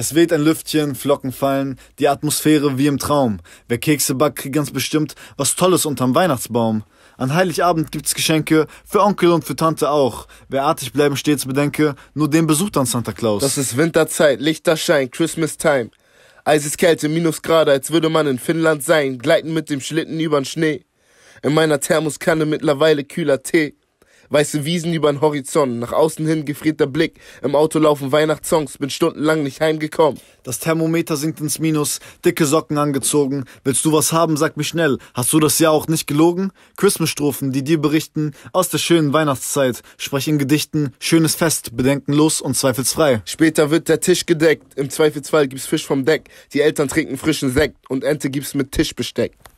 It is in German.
Es weht ein Lüftchen, Flocken fallen, die Atmosphäre wie im Traum. Wer Kekse backt, kriegt ganz bestimmt was Tolles unterm Weihnachtsbaum. An Heiligabend gibt's Geschenke für Onkel und für Tante auch. Wer artig bleiben stets bedenke, nur den besucht dann Santa Claus. Das ist Winterzeit, Lichterschein, Christmas Time. Eis ist Kälte, Minusgrade, als würde man in Finnland sein. Gleiten mit dem Schlitten übern Schnee. In meiner Thermoskanne mittlerweile kühler Tee. Weiße Wiesen übern Horizont, nach außen hin gefrierter Blick. Im Auto laufen Weihnachtssongs, bin stundenlang nicht heimgekommen. Das Thermometer sinkt ins Minus, dicke Socken angezogen. Willst du was haben, sag mich schnell. Hast du das Jahr auch nicht gelogen? Christmas-Strophen, die dir berichten aus der schönen Weihnachtszeit. Sprech in Gedichten, schönes Fest, bedenkenlos und zweifelsfrei. Später wird der Tisch gedeckt, im Zweifelsfall gibt's Fisch vom Deck. Die Eltern trinken frischen Sekt und Ente gibt's mit Tischbesteck.